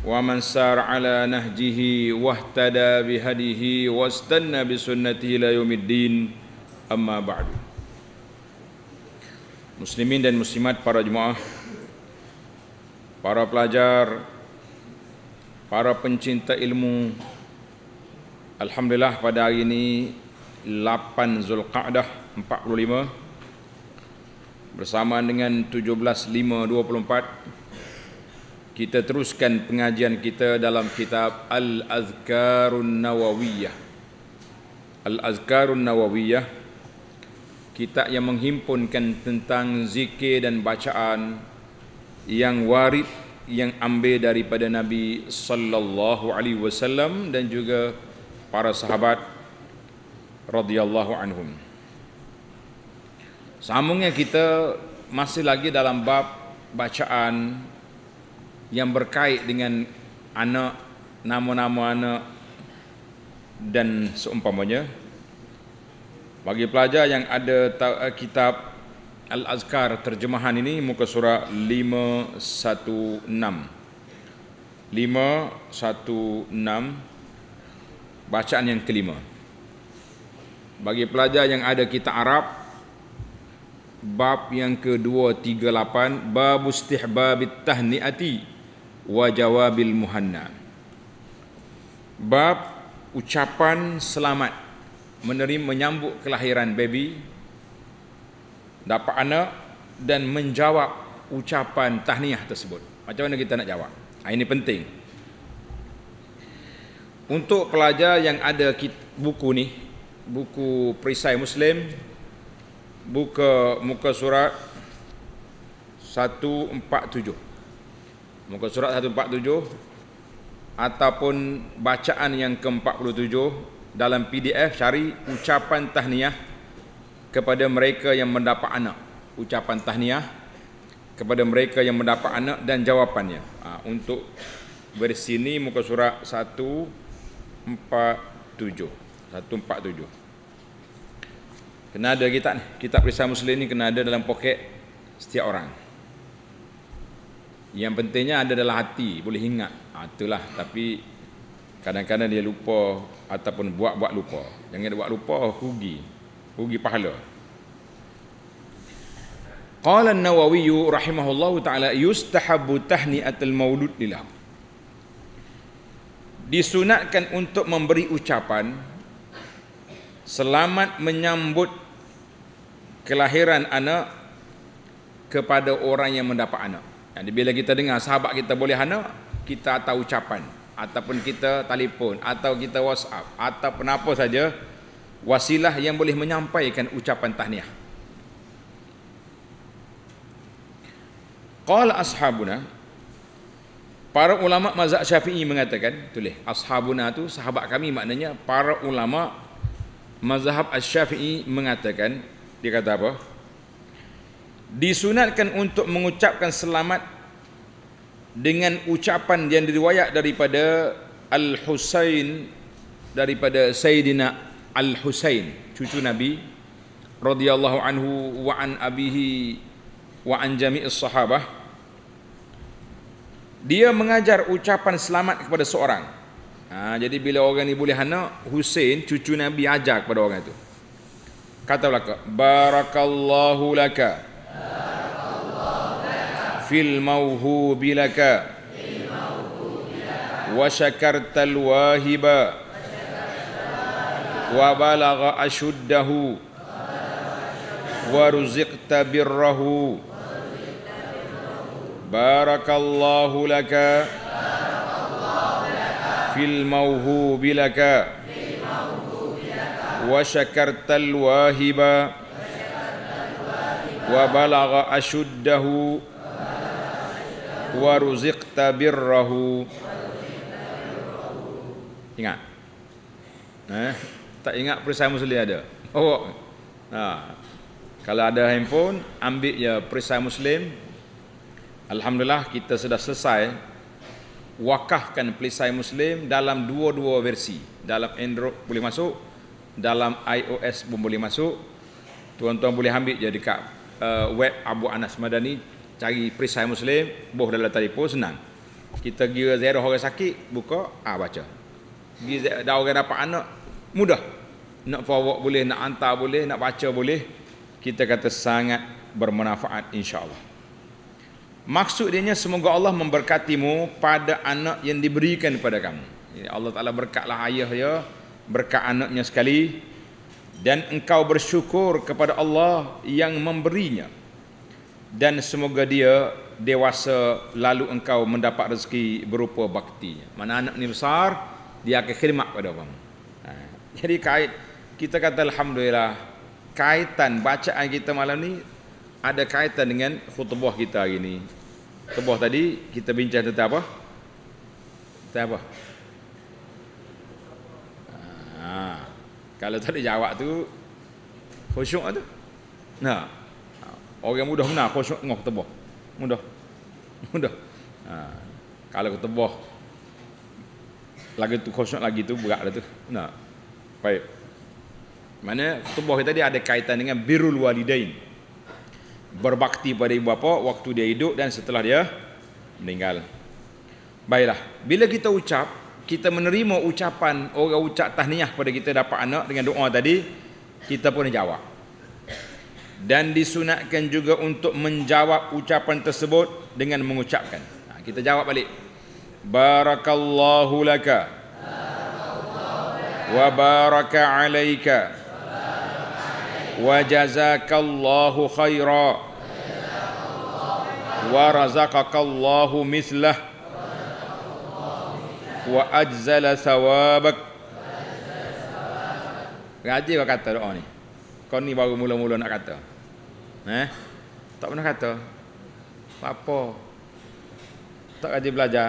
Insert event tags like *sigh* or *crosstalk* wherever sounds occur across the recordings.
ومن سار على نهجه واهتدى بهديه واستنى بسنته الى يوم الدين اما بعد Muslimin dan muslimat para jemaah Para pelajar Para pencinta ilmu Alhamdulillah pada hari ini 8 Zulqa'dah 45 Bersama dengan 17.5.24 kita teruskan pengajian kita dalam kitab Al-Azkarun Nawawiyah. Al-Azkarun Nawawiyah, kitab yang menghimpunkan tentang zikir dan bacaan yang warid yang ambil daripada Nabi sallallahu alaihi wasallam dan juga para sahabat radhiyallahu anhum. Sambungnya kita masih lagi dalam bab bacaan yang berkait dengan anak nama-nama anak dan seumpamanya bagi pelajar yang ada eh, kitab Al-Azkar terjemahan ini muka surat 516 516 bacaan yang kelima bagi pelajar yang ada kitab Arab bab yang kedua tiga lapan bab istihbab tahniati wa jawabil muhanna bab ucapan selamat menerima menyambut kelahiran baby dapat anak dan menjawab ucapan tahniah tersebut macam mana kita nak jawab ha, ini penting untuk pelajar yang ada buku ni buku perisai muslim buka muka surat 147 muka surat 147 ataupun bacaan yang ke-47 dalam PDF cari ucapan tahniah kepada mereka yang mendapat anak ucapan tahniah kepada mereka yang mendapat anak dan jawapannya ha, untuk bersini muka surat 147 147 kena ada kita ni kitab risalah muslim ni kena ada dalam poket setiap orang yang pentingnya ada dalam hati, boleh ingat. Ha, itulah tapi kadang-kadang dia lupa ataupun buat-buat lupa. Jangan buat lupa rugi. Rugi pahala. Qala An-Nawawi rahimahullahu taala tahni tahni'atul maulud lillah. Disunatkan untuk memberi ucapan selamat menyambut kelahiran anak kepada orang yang mendapat anak. Jadi bila kita dengar sahabat kita boleh hana, kita atau ucapan ataupun kita telefon atau kita WhatsApp ataupun apa saja wasilah yang boleh menyampaikan ucapan tahniah. Qal ashabuna Para ulama mazhab Syafi'i mengatakan, tulis ashabuna tu sahabat kami maknanya para ulama mazhab Syafi'i mengatakan dia kata apa? disunatkan untuk mengucapkan selamat dengan ucapan yang diriwayat daripada Al-Husain daripada Sayyidina Al-Husain cucu Nabi radhiyallahu anhu wa an abihi wa an jami'is sahabah dia mengajar ucapan selamat kepada seorang ha, jadi bila orang ni boleh hana Husain cucu Nabi ajar kepada orang itu kata belakang, barakallahu lakah في الموهوب لك وشكرت الواهب وبلغ أشده ورزقت بره بارك الله لك في الموهوب لك وشكرت الواهب وبلغ أشده ورزقت بره ingat eh tak ingat perisai muslim ada oh ha kalau ada handphone ambil ya perisai muslim alhamdulillah kita sudah selesai wakafkan perisai muslim dalam dua-dua versi dalam android boleh masuk dalam ios pun boleh masuk tuan-tuan boleh ambil je dekat uh, web Abu Anas Madani cari perisai Muslim boh dalam telefon senang kita pergi ziarah orang sakit buka ah baca pergi ada orang dapat anak mudah nak forward boleh nak hantar boleh nak baca boleh kita kata sangat bermanfaat insyaallah maksud dia semoga Allah memberkatimu pada anak yang diberikan kepada kamu ya, Allah Ta'ala berkatlah ayah ya berkat anaknya sekali dan engkau bersyukur kepada Allah yang memberinya dan semoga dia dewasa lalu engkau mendapat rezeki berupa baktinya mana anak ni besar dia akan khidmat pada orang ha. jadi kait kita kata alhamdulillah kaitan bacaan kita malam ni ada kaitan dengan khutbah kita hari ni khutbah tadi kita bincang tentang apa tentang apa ha. Kalau tak ada jawab tu khusyuk lah tu. Nah. Orang mudah benar khusyuk tengok ketebah. Mudah. *laughs* Mudah. Ha. Kalau ketebah lagi tu khusyuk lagi tu berat dah tu. Nah. Baik. Mana ketebah kita tadi ada kaitan dengan birrul walidain. Berbakti pada ibu bapa waktu dia hidup dan setelah dia meninggal. Baiklah, bila kita ucap kita menerima ucapan orang ucap tahniah kepada kita dapat anak dengan doa tadi kita pun jawab dan disunatkan juga untuk menjawab ucapan tersebut dengan mengucapkan ha, kita jawab balik barakallahu laka wa baraka alaika wa jazakallahu khaira wa razaqakallahu mislah wa ajzala sawabak Raja kau kata doa ni Kau ni baru mula-mula nak kata eh? Tak pernah kata Apa Tak rajin belajar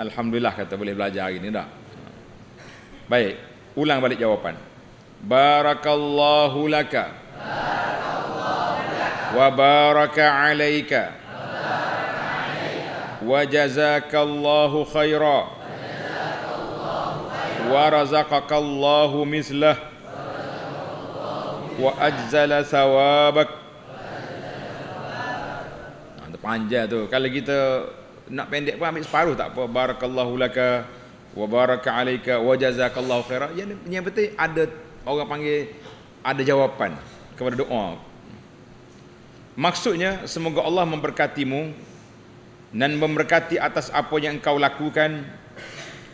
Alhamdulillah kata boleh belajar hari ni tak Baik Ulang balik jawapan Barakallahu laka Wa baraka alaika Wa jazakallahu khairah wa razaqaka Allahu mislah wa ajzala sawabak nah, ha, panjang tu kalau kita nak pendek pun ambil separuh tak apa barakallahu laka wa baraka alayka wa jazakallahu khairan yang, yang penting ada orang panggil ada jawapan kepada doa maksudnya semoga Allah memberkatimu dan memberkati atas apa yang engkau lakukan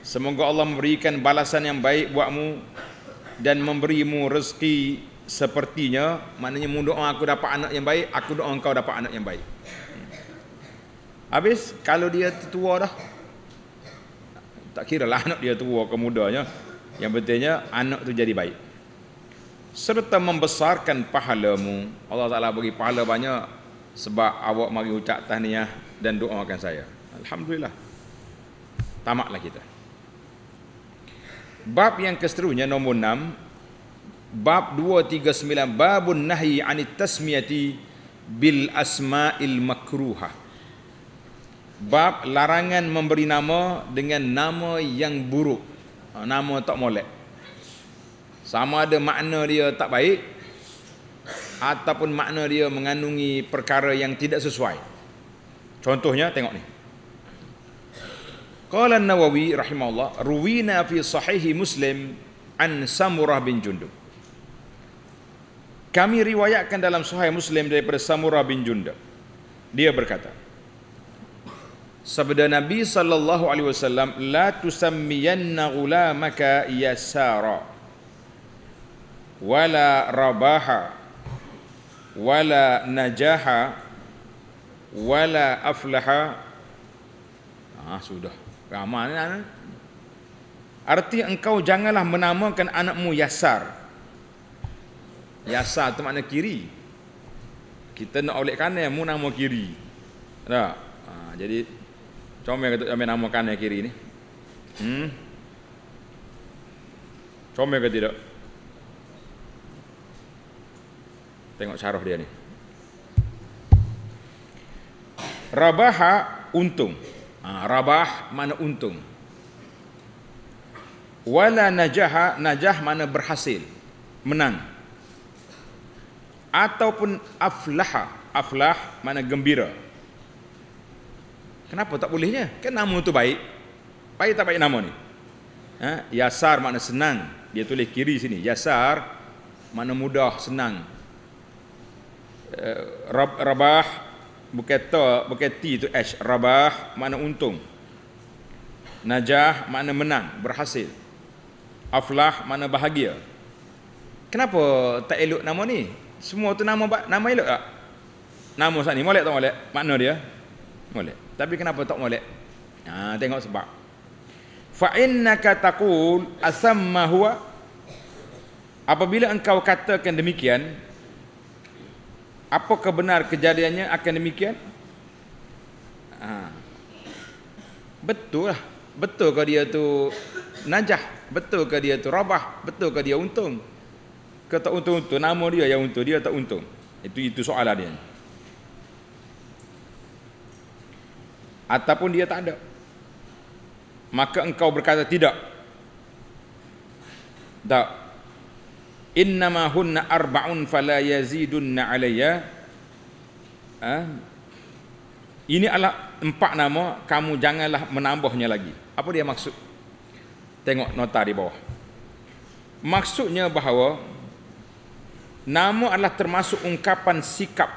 Semoga Allah memberikan balasan yang baik buatmu dan memberimu rezeki sepertinya. Maknanya mu doa aku dapat anak yang baik, aku doa engkau dapat anak yang baik. Habis kalau dia tua dah tak kira lah anak dia tua ke mudanya. Yang pentingnya anak tu jadi baik. Serta membesarkan pahalamu. Allah Ta'ala bagi pahala banyak. Sebab awak mari ucap tahniah dan doakan saya. Alhamdulillah. tamaklah kita. Bab yang keseterusnya nombor 6 bab 239 babun nahi anit tasmiyati bil asmail makruha bab larangan memberi nama dengan nama yang buruk ha, nama tak molek sama ada makna dia tak baik ataupun makna dia mengandungi perkara yang tidak sesuai contohnya tengok ni Qala An-Nawawi rahimahullah ruwina fi sahih Muslim an Samurah bin Jundub. Kami riwayatkan dalam sahih Muslim daripada Samurah bin Jundub. Dia berkata Sabda Nabi sallallahu alaihi wasallam la tusammiyanna ghulamaka yasara wala rabaha wala najaha wala aflaha ah sudah Ramai anak. Arti engkau janganlah menamakan anakmu Yasar. Yasar itu makna kiri. Kita nak oleh kanan, mu nama kiri. Tak? Ha, jadi, comel kata comel nama kanan kiri ni. Hmm? Comel ke tidak? Tengok syarah dia ni. Rabaha untung. Ah, rabah mana untung wala najah najah mana berhasil menang ataupun aflaha aflah mana gembira kenapa tak bolehnya kan nama itu baik baik tak baik nama ni ha? yasar mana senang dia tulis kiri sini yasar mana mudah senang eh, rabah berkata berkati itu h rabah makna untung najah makna menang berhasil aflah makna bahagia kenapa tak elok nama ni semua tu nama nama elok tak nama sat ni molek tak molek makna dia molek tapi kenapa tak molek ha tengok sebab fa innaka taqul asamma huwa apabila engkau katakan demikian Apakah benar kejadiannya akan demikian? Ha. Betul lah. Betul ke dia tu najah? Betul ke dia tu robah? Betul ke dia untung? tak untung-untung nama dia yang untung, dia tak untung. Itu itu soalan lah dia. Ataupun dia tak ada. Maka engkau berkata tidak. Tak, innama hunna arba'un fala yazidunna alayya ha? ini ala empat nama kamu janganlah menambahnya lagi apa dia maksud tengok nota di bawah maksudnya bahawa nama adalah termasuk ungkapan sikap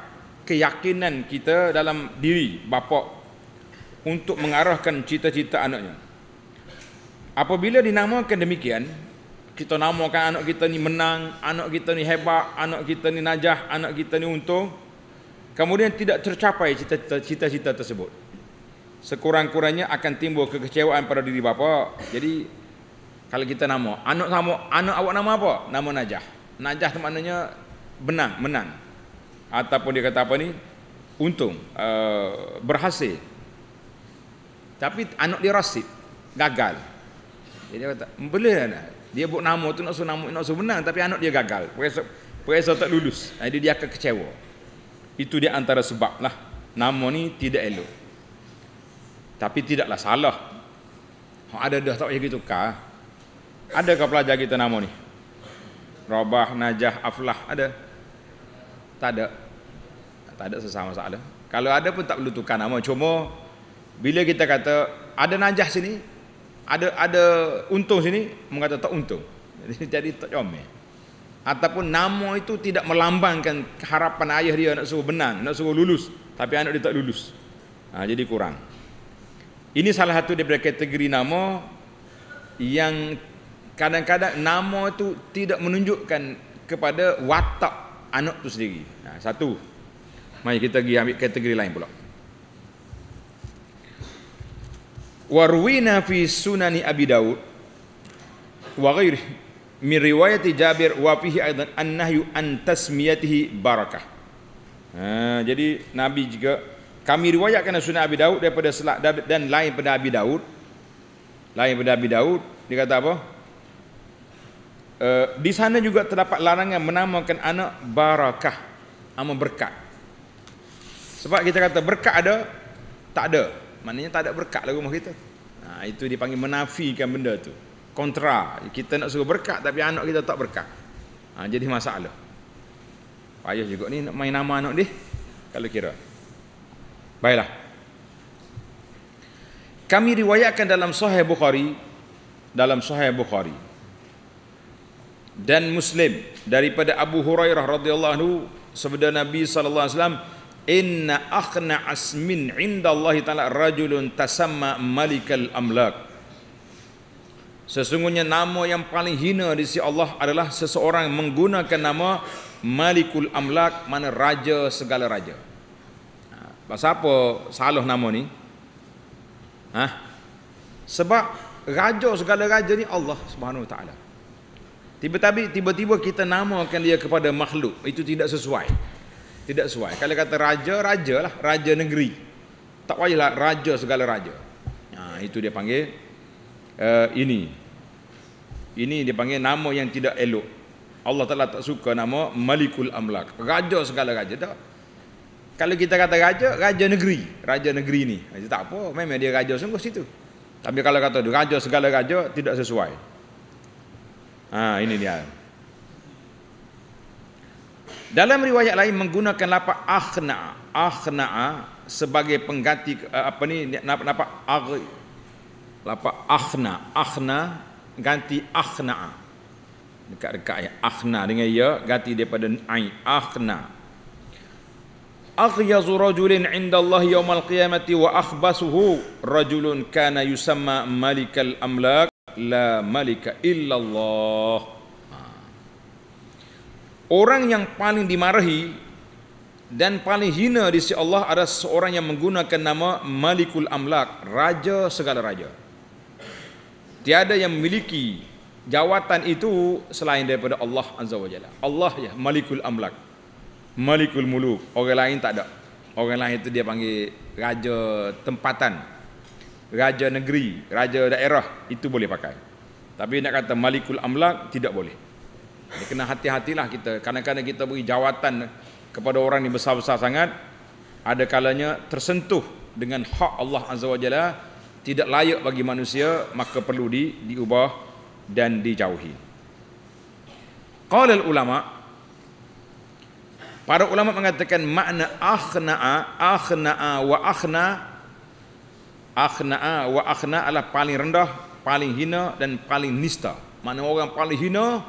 keyakinan kita dalam diri bapa untuk mengarahkan cita-cita anaknya apabila dinamakan demikian kita namakan anak kita ni menang, anak kita ni hebat, anak kita ni najah, anak kita ni untung. Kemudian tidak tercapai cita-cita tersebut. Sekurang-kurangnya akan timbul kekecewaan pada diri bapa. Jadi kalau kita nama anak kamu, anak awak nama apa? Nama Najah. Najah itu maknanya benang, menang. Ataupun dia kata apa ni? Untung, uh, berhasil. Tapi anak dia rasib, gagal. Jadi dia kata, boleh lah dia buat nama tu nak suruh nama, nak suruh menang tapi anak dia gagal. Perasa, perasa tak lulus. Jadi dia akan kecewa. Itu dia antara sebab lah. Nama ni tidak elok. Tapi tidaklah salah. Hak ada dah tak payah gitu Ada ke pelajar kita nama ni? Robah, Najah, Aflah ada? Tak ada. Tak ada sesama masalah. Kalau ada pun tak perlu tukar nama. Cuma bila kita kata ada Najah sini, ada ada untung sini mengatakan tak untung *laughs* jadi tak comel ataupun nama itu tidak melambangkan harapan ayah dia nak suruh benang nak suruh lulus tapi anak dia tak lulus ha, jadi kurang ini salah satu daripada kategori nama yang kadang-kadang nama itu tidak menunjukkan kepada watak anak itu sendiri ha, satu mari kita pergi ambil kategori lain pula warwina fi sunani Abi Dawud, wa ghairi min riwayati Jabir wa fihi aidan annahu an tasmiyatihi barakah. Ha, jadi Nabi juga kami riwayatkan sunan Abi Dawud daripada selak dan lain pada Abi Dawud, Lain pada Abi Dawud dia kata apa? Uh, di sana juga terdapat larangan menamakan anak barakah. Nama berkat. Sebab kita kata berkat ada, tak ada maknanya tak ada berkat lah rumah kita. Ha, itu dipanggil menafikan benda tu. Kontra. Kita nak suruh berkat tapi anak kita tak berkat. Ha, jadi masalah. Payah juga ni nak main nama anak dia. Kalau kira. Baiklah. Kami riwayatkan dalam Sahih Bukhari dalam Sahih Bukhari dan Muslim daripada Abu Hurairah radhiyallahu anhu sebenarnya Nabi sallallahu alaihi wasallam Inna akhna asmin inda Allah Ta'ala rajulun tasamma malikal amlak Sesungguhnya nama yang paling hina di sisi Allah adalah seseorang menggunakan nama Malikul Amlak mana raja segala raja. Ha, apa salah nama ni? Ha? Sebab raja segala raja ni Allah Subhanahu Taala. Tiba-tiba tiba-tiba kita namakan dia kepada makhluk, itu tidak sesuai. Tidak sesuai. Kalau kata raja, raja lah, Raja negeri. Tak lah, raja segala raja. Nah, ha, itu dia panggil. Uh, ini. Ini dia panggil nama yang tidak elok. Allah Ta'ala tak suka nama Malikul Amlak. Raja segala raja. Tak. Kalau kita kata raja, raja negeri. Raja negeri ni. Ha, itu tak apa. Memang dia raja sungguh situ. Tapi kalau kata raja segala raja, tidak sesuai. Ah, ini dia. Dalam riwayat lain menggunakan lafaz akhna, akhna sebagai pengganti eh, apa ni lafaz agh. Lafaz akhna, akhna ganti akhna. Dekat-dekat ayat akhna dengan ya ganti daripada ai akhna. أغيظ رجل عند الله يوم القيامة وأخبثه رجل كان يسمى ملك الأملاك لا la إلا illallah. Orang yang paling dimarahi dan paling hina di sisi Allah adalah seorang yang menggunakan nama Malikul Amlak, raja segala raja. Tiada yang memiliki jawatan itu selain daripada Allah Azza wa Jalla. Allah ya Malikul Amlak. Malikul Muluk. Orang lain tak ada. Orang lain itu dia panggil raja tempatan. Raja negeri, raja daerah itu boleh pakai. Tapi nak kata Malikul Amlak tidak boleh. Ini kena hati-hatilah kita. Kadang-kadang kita beri jawatan kepada orang yang besar-besar sangat. Ada kalanya tersentuh dengan hak Allah Azza wa Jalla. Tidak layak bagi manusia. Maka perlu di, diubah dan dijauhi. Qalil ulama. Para ulama mengatakan makna akhna'a, akhna'a wa akhna. Akhna'a wa akhna adalah paling rendah, paling hina dan paling nista. Mana orang paling hina,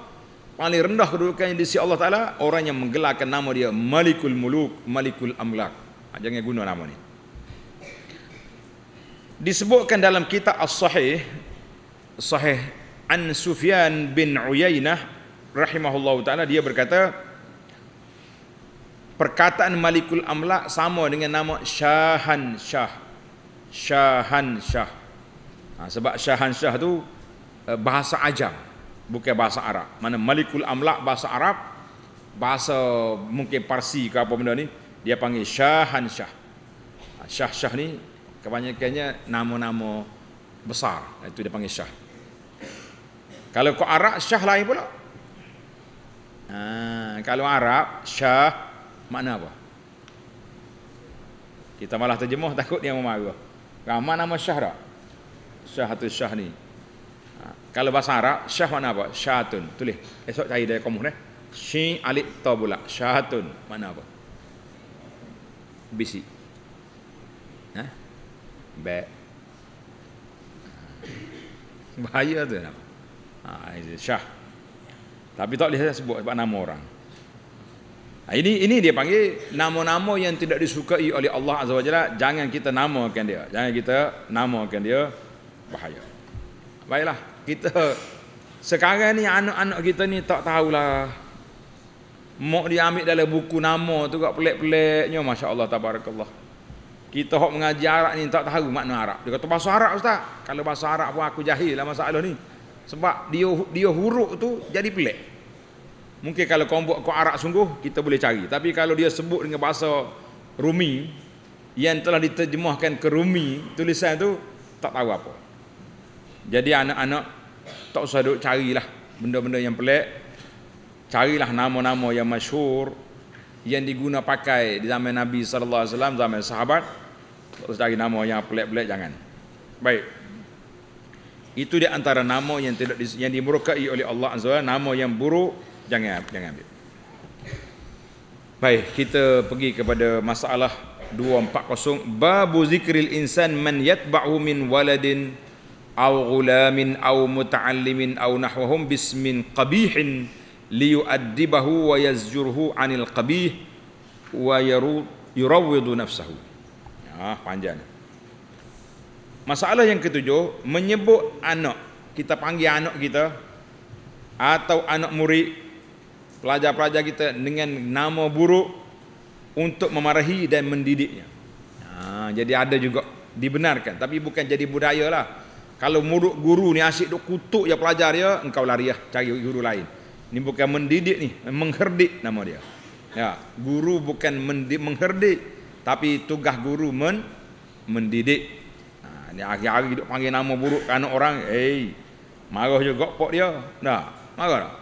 paling rendah kedudukan di sisi Allah Taala orang yang menggelarkan nama dia Malikul Muluk Malikul Amlak ha, jangan guna nama ni disebutkan dalam kitab As-Sahih Sahih An Sufyan bin Uyainah rahimahullahu taala dia berkata perkataan Malikul Amlak sama dengan nama Shahan Shah Shahan Shah ha, sebab Shahan Shah tu eh, bahasa ajam bukan bahasa Arab. Mana Malikul Amlak bahasa Arab, bahasa mungkin Parsi ke apa benda ni, dia panggil Shahan Shah. Ha, Shah Shah ni kebanyakannya nama-nama besar. Ha, itu dia panggil Shah. Kalau kau Arab, Shah lain pula. Ha, kalau Arab, Shah makna apa? Kita malah terjemuh takut dia memarah. Ramai nama Shah tak? Syah atau Syah ni kalau bahasa Arab, syah mana apa? Syahatun. Tulis. Esok cari dari komuh ni. Eh? Syi alik ta pula. Syahatun. Mana apa? Bisi. Ha? Baik. Ha. Bahaya tu nama. Ha, syah. Tapi tak boleh saya sebut sebab nama orang. Ha, ini ini dia panggil nama-nama yang tidak disukai oleh Allah Azza wa Jangan kita namakan dia. Jangan kita namakan dia. Bahaya. Baiklah kita sekarang ni anak-anak kita ni tak tahulah mak dia ambil dalam buku nama tu kat pelik-peliknya masya-Allah tabarakallah kita hok mengaji Arab ni tak tahu makna Arab dia kata bahasa Arab ustaz kalau bahasa Arab pun aku jahil lah masalah ni sebab dia dia huruf tu jadi pelik mungkin kalau kau buat kau Arab sungguh kita boleh cari tapi kalau dia sebut dengan bahasa Rumi yang telah diterjemahkan ke Rumi tulisan tu tak tahu apa jadi anak-anak tak usah duk carilah benda-benda yang pelik. Carilah nama-nama yang masyhur yang diguna pakai di zaman Nabi sallallahu alaihi wasallam zaman sahabat. Tak usah cari nama yang pelik-pelik jangan. Baik. Itu di antara nama yang tidak yang dimurkai oleh Allah Azza wa nama yang buruk jangan jangan ambil. Baik, kita pergi kepada masalah 240 babu zikril insan man yatba'u min waladin أو غلام أو متعلم أو نحوهم باسم قبيح ليؤدبه ويزجره عن القبيح ويروض نفسه ah, panjang masalah yang ketujuh menyebut anak kita panggil anak kita atau anak murid pelajar-pelajar kita dengan nama buruk untuk memarahi dan mendidiknya ah, jadi ada juga dibenarkan tapi bukan jadi budaya lah kalau murid guru ni asyik duk kutuk ya pelajar ya engkau lari lah cari guru lain. Ini bukan mendidik ni, mengherdik nama dia. Ya, guru bukan mendidik, mengherdik, tapi tugas guru men mendidik. Ha, ni hari-hari duk panggil nama buruk kan orang, eh, hey, marah juga pok dia. Dah, marah dah.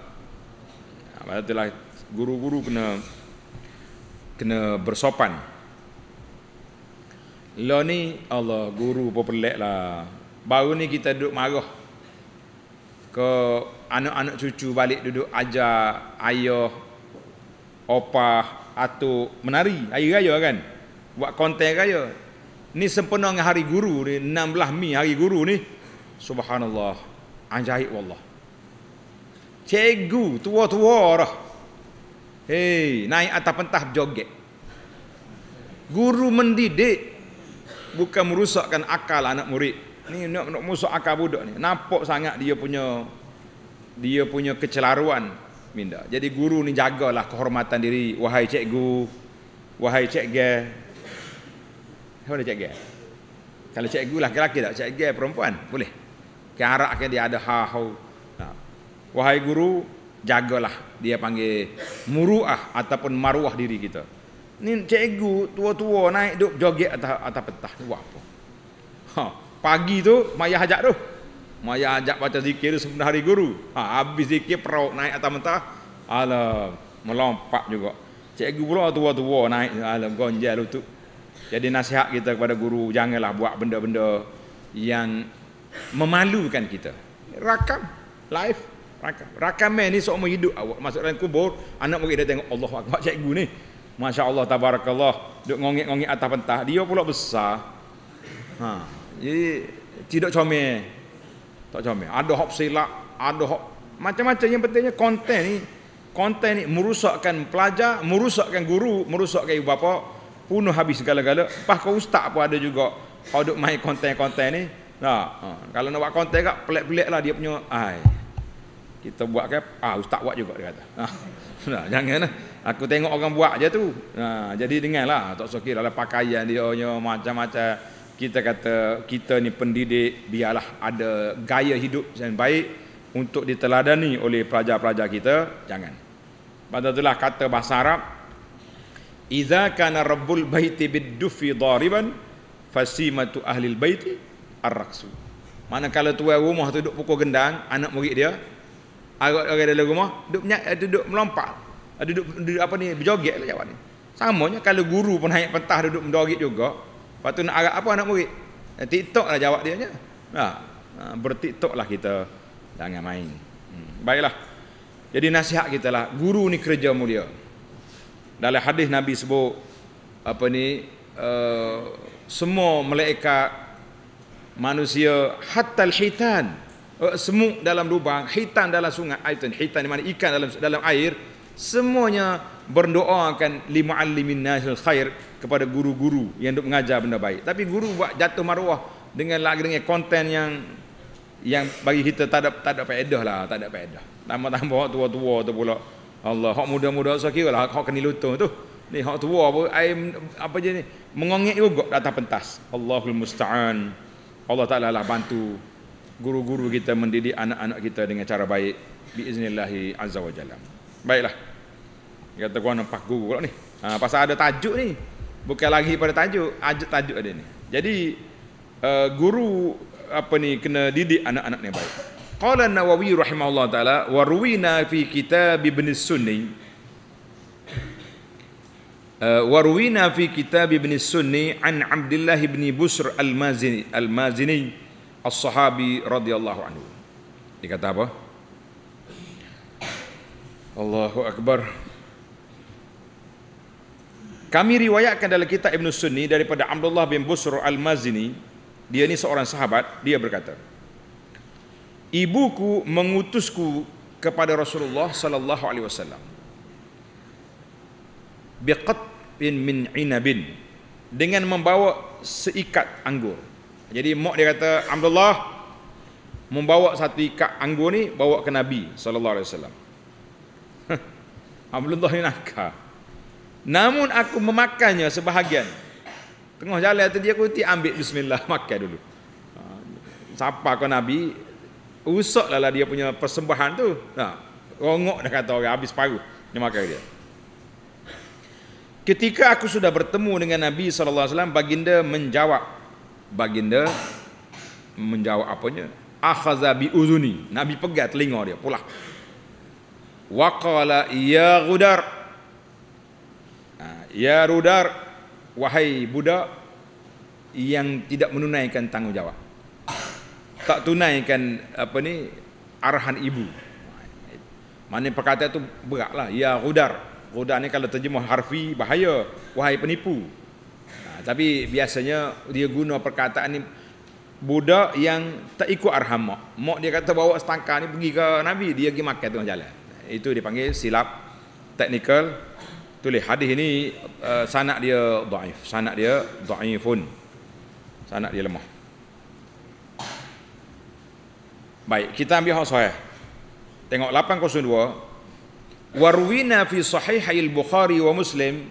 Ha, itulah guru-guru kena kena bersopan. Lo lah ni Allah guru pun pelik lah. Baru ni kita duduk marah ke anak-anak cucu balik duduk ajar ayah, opah atau menari hari raya kan. Buat konten raya. Ni sempena dengan hari guru ni 16 Mei hari guru ni. Subhanallah. Ajaib wallah. cegu tua-tua dah. Hei, naik atas pentah joget. Guru mendidik bukan merusakkan akal anak murid ni nak nak musuh akal budak ni nampak sangat dia punya dia punya kecelaruan minda jadi guru ni jagalah kehormatan diri wahai cikgu wahai cikgu mana cikgu kalau cikgu lah lelaki tak cikgu perempuan boleh ke arah dia ada ha ha nah. wahai guru jagalah dia panggil muruah ataupun maruah diri kita ni cikgu tua-tua naik duk joget atas atas petah buat apa ha pagi tu maya hajak tu maya hajak baca zikir tu sebenar hari guru ha, habis zikir perut naik atas mentah alam melompat juga cikgu pula tua-tua naik alam gonjal tu jadi nasihat kita kepada guru janganlah buat benda-benda yang memalukan kita rakam live rakam rakam ni seumur hidup awak masuk dalam kubur anak murid dia tengok Allah Akbar cikgu ni Masya Allah tabarakallah duk ngongit-ngongit atas pentah dia pula besar ha jadi tidak comel. Tak comel. Ada hop silap, ada hop macam-macam yang pentingnya konten ni konten ni merusakkan pelajar, merusakkan guru, merusakkan ibu bapa, punuh habis segala-gala. Pas kau ustaz pun ada juga kau duk main konten-konten ni. Nah, ha. kalau nak buat konten kat pelik-pelik lah dia punya ai. Kita buat ke ah ustaz buat juga dia kata. Ha. *laughs* Nah, janganlah. Aku tengok orang buat je tu. Nah, jadi dengarlah tak sokir dalam pakaian dia macam-macam kita kata kita ni pendidik biarlah ada gaya hidup yang baik untuk diteladani oleh pelajar-pelajar kita jangan pada itulah kata bahasa Arab Iza kana rabbul baiti biddufi dhariban fasimatu ahli baiti ar Mana kalau tuan rumah tu duduk pukul gendang, anak murid dia orang dalam rumah duduk menyak eh, duduk melompat. Eh, duduk, duduk apa ni berjoget lah jawab ni. Samanya kalau guru pun naik pentas duduk mendorit juga, Lepas tu nak harap apa anak murid? Eh, TikTok lah jawab dia je. Ha, ha, bertiktok lah kita. Jangan main. Hmm. Baiklah. Jadi nasihat kita lah. Guru ni kerja mulia. Dalam hadis Nabi sebut. Apa ni. Uh, semua malaikat manusia hatta hitan uh, eh, semut dalam lubang hitan dalam sungai air hitan di mana ikan dalam dalam air semuanya berdoakan limuallimin nasil khair kepada guru-guru yang untuk mengajar benda baik. Tapi guru buat jatuh maruah dengan lagi dengan konten yang yang bagi kita tak ada tak ada faedah lah, tak ada faedah. Tambah-tambah hak tua-tua tu pula. Allah, hak muda-muda so kira lah hak, kena lutung tu. Ni hak tua apa ai apa je ni mengongek juga datang pentas. Allahul musta'an. Allah Taala lah bantu guru-guru kita mendidik anak-anak kita dengan cara baik. Bismillahirrahmanirrahim. Baiklah kata gua nampak Google nih ha, nah, pasal ada tajuk ni, bukan lagi pada tajuk ajuk tajuk ada ni. jadi uh, guru apa ni kena didik anak-anaknya baik qala nawawi rahimahullah taala warwina fi kitab ibn sunni eh, fi kitab كتاب Sunni an عن ibn الله al بسر al المازني الصحابي Sahabi radhiyallahu anhu. Dikata apa? Allahu Akbar. Kami riwayatkan dalam kitab Ibn Sunni daripada Abdullah bin Busro Al-Mazini. Dia ini seorang sahabat. Dia berkata, Ibuku mengutusku kepada Rasulullah sallallahu alaihi wasallam. bin min bin dengan membawa seikat anggur. Jadi mak dia kata, Abdullah membawa satu ikat anggur ni bawa ke Nabi sallallahu alaihi wasallam. Abdullah *laughs* ini nakal. Namun aku memakannya sebahagian. Tengah jalan tadi aku ti ambil bismillah *laughs* makan dulu. Ha, Siapa kau Nabi? Usaklah lah dia punya persembahan tu. Ha. Rongok dah kata orang habis paruh dia makan dia. Ketika aku sudah bertemu dengan Nabi sallallahu alaihi wasallam baginda menjawab baginda menjawab apanya? Akhaza bi uzuni. Nabi pegat telinga dia pula. Waqala ya gudar Ah, ya rudar Wahai budak Yang tidak menunaikan tanggungjawab Tak tunaikan Apa ni Arahan ibu Mana perkataan tu berat lah Ya rudar Rudar ni kalau terjemah harfi bahaya Wahai penipu nah, Tapi biasanya dia guna perkataan ni Budak yang tak ikut arahan mak Mak dia kata bawa setangkar ni pergi ke Nabi Dia pergi makan tengah jalan Itu dipanggil silap Teknikal tulis hadis ini uh, sanak dia daif sanak dia daifun sanak dia lemah baik kita ambil hadis sahih tengok 802 warwina fi sahihil bukhari wa muslim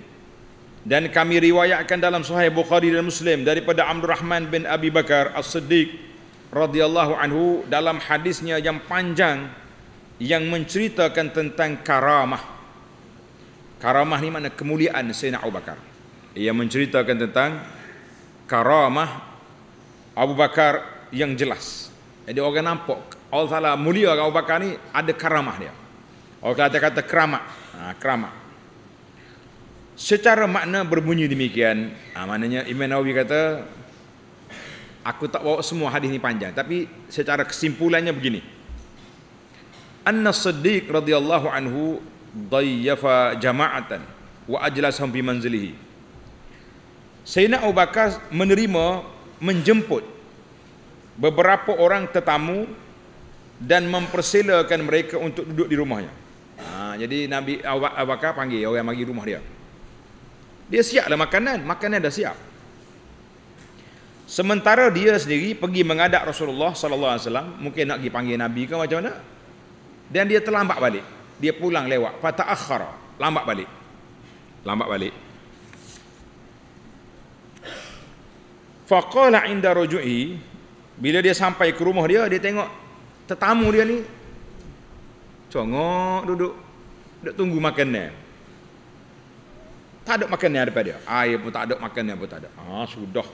dan kami riwayatkan dalam sahih bukhari dan muslim daripada Rahman bin Abi Bakar As-Siddiq radhiyallahu anhu dalam hadisnya yang panjang yang menceritakan tentang karamah Karamah ni makna kemuliaan Sayyidina Abu Bakar. Ia menceritakan tentang karamah Abu Bakar yang jelas. Jadi orang nampak Allah Ta'ala mulia Abu Bakar ni ada karamah dia. Orang kata kata keramat. Ha, keramat. Secara makna berbunyi demikian. Ha, maknanya Imam Nawawi kata aku tak bawa semua hadis ni panjang tapi secara kesimpulannya begini. An-Siddiq radhiyallahu anhu dayyafa jama'atan wa ajlasahum fi manzilihi Sayyidina Abu Bakar menerima menjemput beberapa orang tetamu dan mempersilakan mereka untuk duduk di rumahnya. Ha, jadi Nabi Abu Bakar panggil orang yang mari rumah dia. Dia siaplah makanan, makanan dah siap. Sementara dia sendiri pergi mengadap Rasulullah sallallahu alaihi wasallam, mungkin nak pergi panggil Nabi ke macam mana? Dan dia terlambat balik dia pulang lewat fata akhara lambat balik lambat balik faqala inda ruju'i bila dia sampai ke rumah dia dia tengok tetamu dia ni congok duduk duduk tunggu makanan tak ada makan makanan daripada dia air pun tak ada makanan pun tak ada ah sudah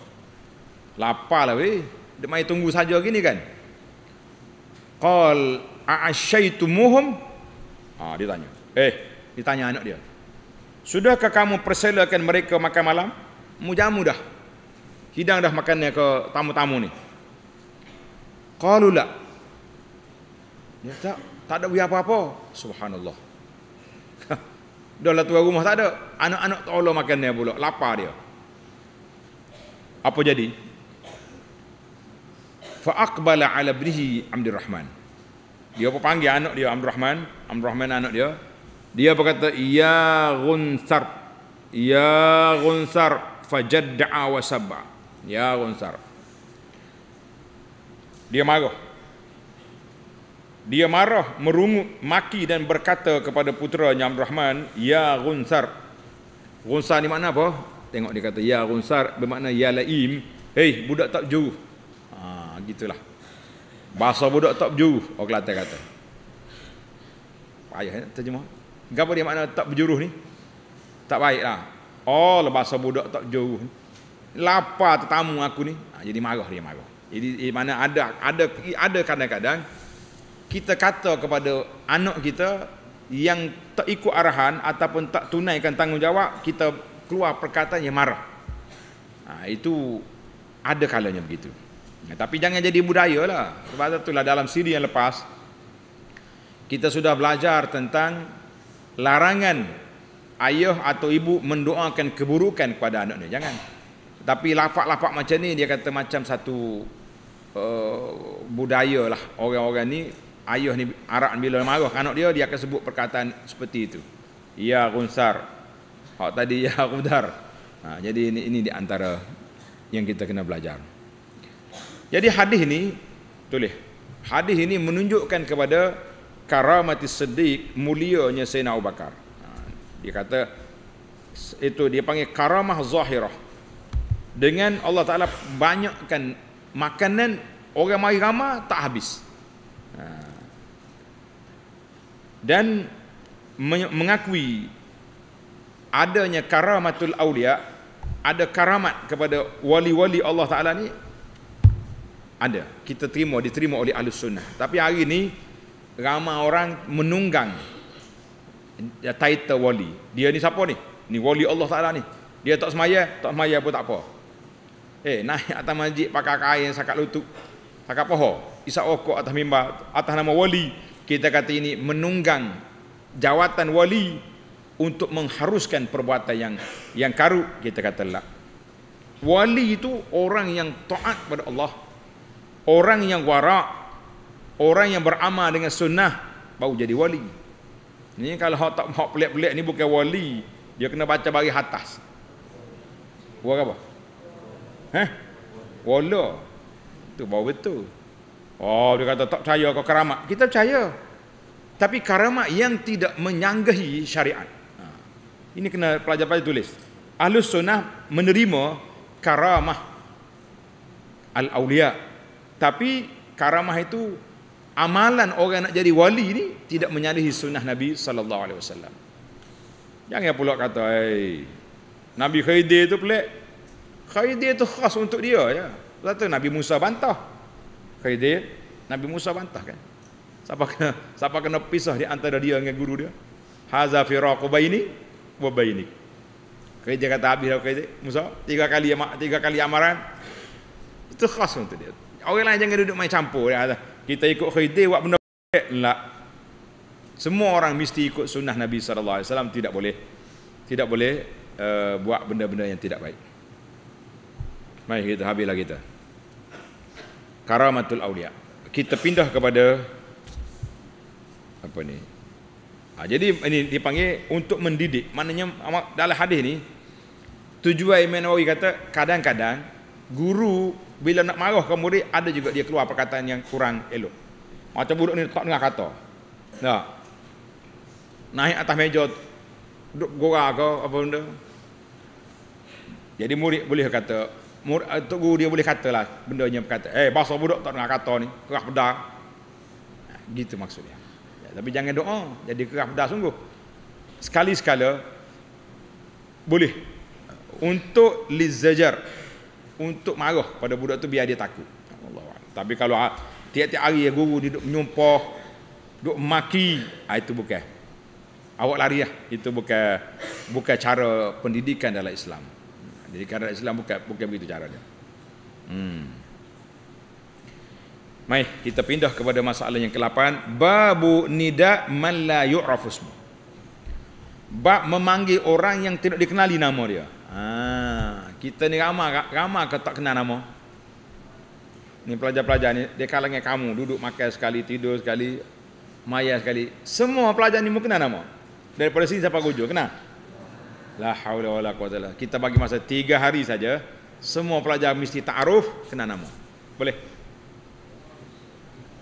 lapar lah weh dia mai tunggu saja gini kan qal a'ashaitumuhum Ha, dia tanya. Eh, dia tanya anak dia. Sudahkah kamu persilakan mereka makan malam? Mujamu dah. Hidang dah makannya ke tamu-tamu ni. Qalula. Dia kata, tak ada apa-apa. Subhanallah. *laughs* dah lah tua rumah tak ada. Anak-anak tak Allah makannya pula. Lapar dia. Apa jadi? Fa'akbala ala bnihi Abdul Rahman dia apa panggil anak dia Amr Rahman Amr Rahman anak dia dia berkata ya gunsar ya gunsar fajadda'a wa sabba ya gunsar dia marah dia marah merungut maki dan berkata kepada putera Amr Rahman ya gunsar gunsar ni makna apa tengok dia kata ya gunsar bermakna ya laim hei budak tak jauh ha gitulah Bahasa budak tak berjuruh, orang Kelantan kata. Payah eh, terjemah. Gapo dia makna tak berjuruh ni? Tak baiklah. Oh, bahasa budak tak berjuruh. Lapar tetamu aku ni. Ha, jadi marah dia marah. Jadi di eh, mana ada ada ada kadang-kadang kita kata kepada anak kita yang tak ikut arahan ataupun tak tunaikan tanggungjawab, kita keluar perkataan yang marah. Ha, itu ada kalanya begitu. Eh, tapi jangan jadi budaya lah. Sebab lah dalam siri yang lepas, kita sudah belajar tentang larangan ayah atau ibu mendoakan keburukan kepada anak ni. Jangan. Tapi lafak-lafak macam ni, dia kata macam satu uh, budaya lah. Orang-orang ni, ayah ni arak bila marah anak dia, dia akan sebut perkataan seperti itu. Ya Gunsar. Hak tadi *laughs* Ya Kudar. Ha, jadi ini, ini di antara yang kita kena belajar. Jadi hadis ini tulis. Hadis ini menunjukkan kepada karamati sedik mulianya Sayyidina Abu Bakar. Ha, dia kata itu dia panggil karamah zahirah. Dengan Allah Ta'ala banyakkan makanan orang mari ramai tak habis. Ha. Dan mengakui adanya karamatul Aulia, ada karamat kepada wali-wali Allah Ta'ala ni ada kita terima diterima oleh ahli sunnah tapi hari ini ramai orang menunggang eh, title wali dia ni siapa ni ni wali Allah Taala ni dia tak semaya tak semaya pun tak apa eh naik atas masjid pakai kain sakat lutut sakat poho isak okok atas mimbar atas nama wali kita kata ini menunggang jawatan wali untuk mengharuskan perbuatan yang yang karut kita kata lah wali itu orang yang taat kepada Allah orang yang warak orang yang beramal dengan sunnah baru jadi wali ni kalau hak tak hak pelik-pelik ni bukan wali dia kena baca bagi atas buat apa heh wala tu baru betul oh dia kata tak percaya kau keramat kita percaya tapi keramat yang tidak menyanggahi syariat ha. ini kena pelajar-pelajar tulis ahlus sunnah menerima karamah al-awliya' Tapi karamah itu amalan orang nak jadi wali ni tidak menyalahi sunnah Nabi sallallahu alaihi wasallam. Jangan pula kata, "Hei, Nabi Khidir tu pelik." Khidir tu khas untuk dia ya. Kata Nabi Musa bantah. Khidir, Nabi Musa bantah kan. Siapa kena siapa kena pisah di antara dia dengan guru dia? Haza firaqu baini wa baini. Khidir kata Abi dah Khidir, Musa, tiga kali tiga kali amaran. Itu khas untuk dia. Orang lain jangan duduk main campur dah. Kita ikut khidir buat benda baik lah. Semua orang mesti ikut sunnah Nabi sallallahu alaihi wasallam tidak boleh tidak boleh uh, buat benda-benda yang tidak baik. Mari kita habislah kita. Karamatul Auliya. Kita pindah kepada apa ni? Ha, jadi ini dipanggil untuk mendidik. Maknanya dalam hadis ni tujuan Imam kata kadang-kadang guru bila nak marah ke murid ada juga dia keluar perkataan yang kurang elok macam buruk ni tak dengar kata tak naik atas meja duduk gora ke apa benda jadi murid boleh kata murid, uh, eh, tok guru dia boleh kata lah benda yang berkata eh bahasa buruk tak dengar kata ni keras pedar nah, gitu maksudnya ya, tapi jangan doa jadi keras pedar sungguh sekali sekala boleh untuk lizajar untuk marah pada budak tu biar dia takut. Allah. Tapi kalau tiap-tiap hari ya guru duduk duk menyumpah, duk maki, ah itu bukan. Awak lari lah. Itu bukan bukan cara pendidikan dalam Islam. Jadi cara Islam bukan bukan begitu caranya. Hmm. Mai kita pindah kepada masalah yang ke-8, babu nida man la yu'rafu Bab memanggil orang yang tidak dikenali nama dia. Ha. Kita ni ramai ramai ke tak kenal nama. Ni pelajar-pelajar ni dia kalangan kamu duduk makan sekali, tidur sekali, maya sekali. Semua pelajar ni mu kenal nama. Daripada sini sampai hujung kenal. La haula wala quwata Kita bagi masa tiga hari saja, semua pelajar mesti takaruf kena nama. Boleh.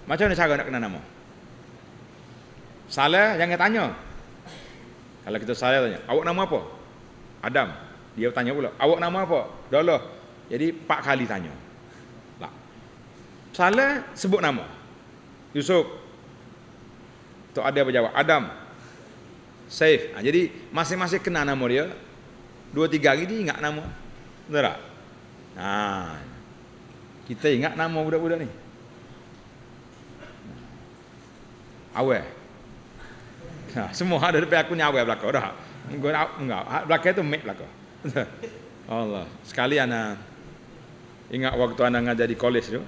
Macam mana cara nak kena nama? Salah jangan tanya. Kalau kita salah tanya, awak nama apa? Adam dia tanya pula awak nama apa dolah jadi empat kali tanya tak lah. salah sebut nama Yusuf tu ada berjawab Adam Saif ha, jadi masing-masing kena nama dia dua tiga hari dia ingat nama betul tak ha, kita ingat nama budak-budak ni awal ha, semua ada depan aku ni awal belakang dah enggak belakang tu mek belakang *laughs* Allah. Sekali anak ingat waktu anak ngajar di kolej tu.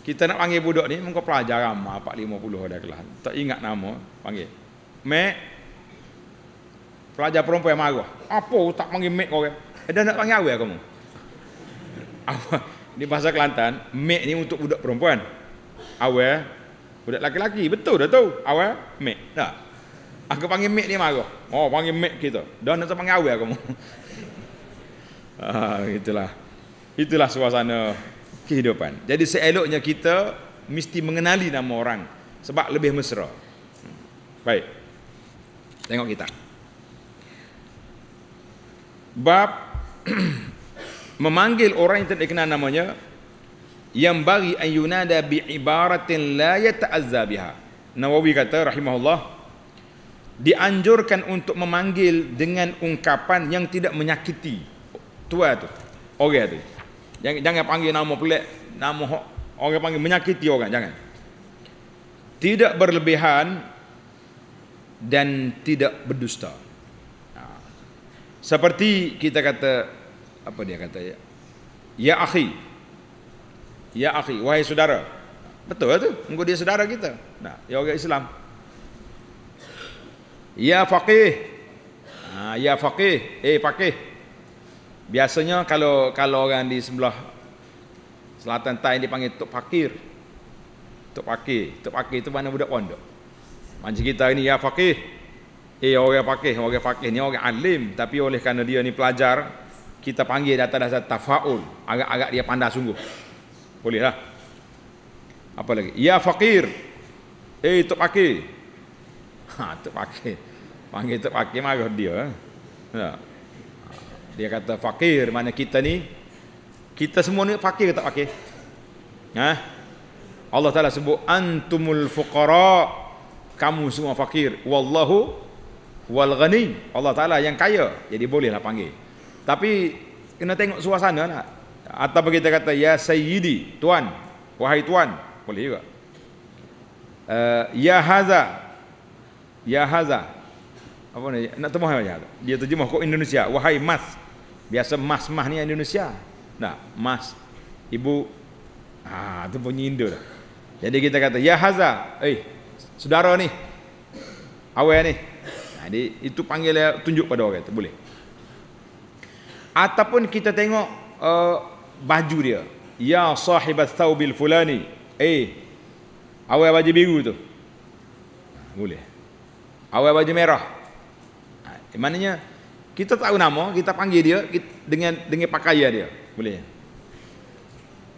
Kita nak panggil budak ni mengko pelajar ramah 450 ada kelas. Tak ingat nama, panggil. Mek. Pelajar perempuan marah. Apa tak panggil mek kau? Ada eh, nak panggil awe kamu? Apa? Di bahasa Kelantan, mek ni untuk budak perempuan. Awe budak laki-laki. Betul dah tu. Awe mek. Dah. Aku panggil mek dia marah. Oh, panggil mek kita. Dah nak panggil awal kamu. *laughs* ah, itulah. Itulah suasana kehidupan. Jadi seeloknya kita mesti mengenali nama orang sebab lebih mesra. Baik. Tengok kita. Bab *clears throat* memanggil orang yang tidak dikenal namanya yang bagi ayunada bi ibaratin la yata'azza biha. Nawawi kata rahimahullah, dianjurkan untuk memanggil dengan ungkapan yang tidak menyakiti tua tu orang tu jangan jangan panggil nama pelik nama orang panggil menyakiti orang jangan tidak berlebihan dan tidak berdusta ha. seperti kita kata apa dia kata ya ya akhi ya akhi wahai saudara betul tu engkau dia saudara kita nah ya orang Islam Ya faqih. Ha, ya faqih. Eh faqih. Biasanya kalau kalau orang di sebelah selatan Thai dipanggil tok fakir. Tok fakir. Tok fakir tu mana budak pondok. Macam kita ini ya faqih. Eh orang faqih, orang faqih ni orang alim tapi oleh kerana dia ni pelajar kita panggil data dasar tafaul agak-agak dia pandai sungguh. Bolehlah. Apa lagi? Ya faqir. Eh tok fakir. Ha tok fakir. Panggil tak fakir marah dia. Eh. Ya. Dia kata fakir mana kita ni? Kita semua ni fakir ke tak fakir? Ha? Allah Taala sebut antumul fuqara. Kamu semua fakir. Wallahu wal ghani. Allah Taala yang kaya. Jadi bolehlah panggil. Tapi kena tengok suasana lah. Atau kita kata ya sayyidi, tuan. Wahai tuan, boleh juga. Uh, ya haza. Ya haza apa ni nak temu saya dia terjemah ke Indonesia wahai mas biasa mas mas ni Indonesia nah mas ibu ha tu bunyi Indo dah jadi kita kata ya haza eh saudara ni awe ni jadi itu panggil tunjuk pada orang itu boleh ataupun kita tengok uh, baju dia ya sahibat thawbil fulani eh awe baju biru tu boleh awal baju merah Eh, maknanya kita tahu nama, kita panggil dia kita, dengan dengan pakaian dia. Boleh.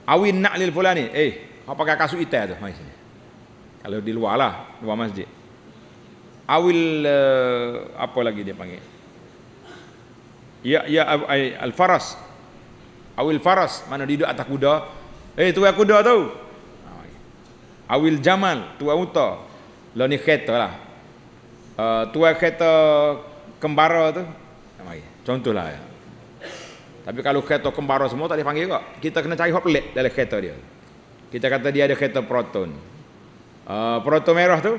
Awin nak lil fulan ni. Eh, kau pakai kasut hitam tu. Mai sini. Kalau di luar lah, luar masjid. Awil uh, apa lagi dia panggil? Ya ya eh, al faras. Awil faras, mana duduk atas kuda? Eh, tu kuda tu. Awil jamal, tua unta. Lah ni kereta lah. Uh, tua kereta kembara tu tak mari contohlah ya. tapi kalau kereta kembara semua tak dipanggil kok kita kena cari hot plate dalam kereta dia kita kata dia ada kereta proton uh, proton merah tu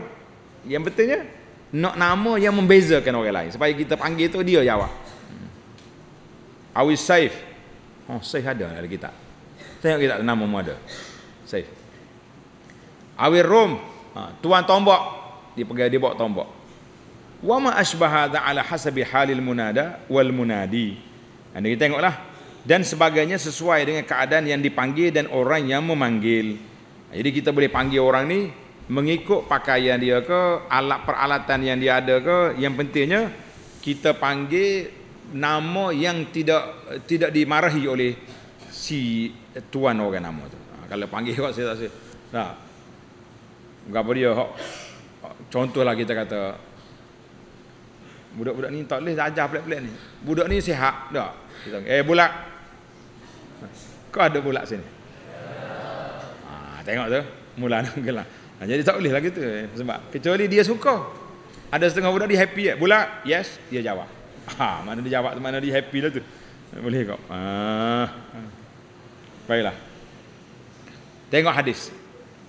yang betulnya nak nama yang membezakan orang lain supaya kita panggil tu dia jawab hmm. awis saif oh saif ada dalam kita tengok kita nama mu ada saif awir rum ha, tuan tombak dia pergi dia bawa tombak wa ma asbaha ala hasabi halil munada wal munadi anda kita tengoklah dan sebagainya sesuai dengan keadaan yang dipanggil dan orang yang memanggil jadi kita boleh panggil orang ni mengikut pakaian dia ke alat peralatan yang dia ada ke yang pentingnya kita panggil nama yang tidak tidak dimarahi oleh si tuan orang nama tu ha, kalau panggil kau saya tak saya nah gapo dia contohlah kita kata Budak-budak ni tak boleh ajar pelik-pelik ni. Budak ni sihat tak? eh bulat. Kau ada bulat sini? Ha, tengok tu. Mula nak gelap. Ha, jadi tak boleh lah gitu. Eh, sebab kecuali dia suka. Ada setengah budak dia happy. Eh. Bulat, yes, dia jawab. Ha, mana dia jawab tu, mana dia happy lah tu. Boleh kau. Ha. Baiklah. Tengok hadis.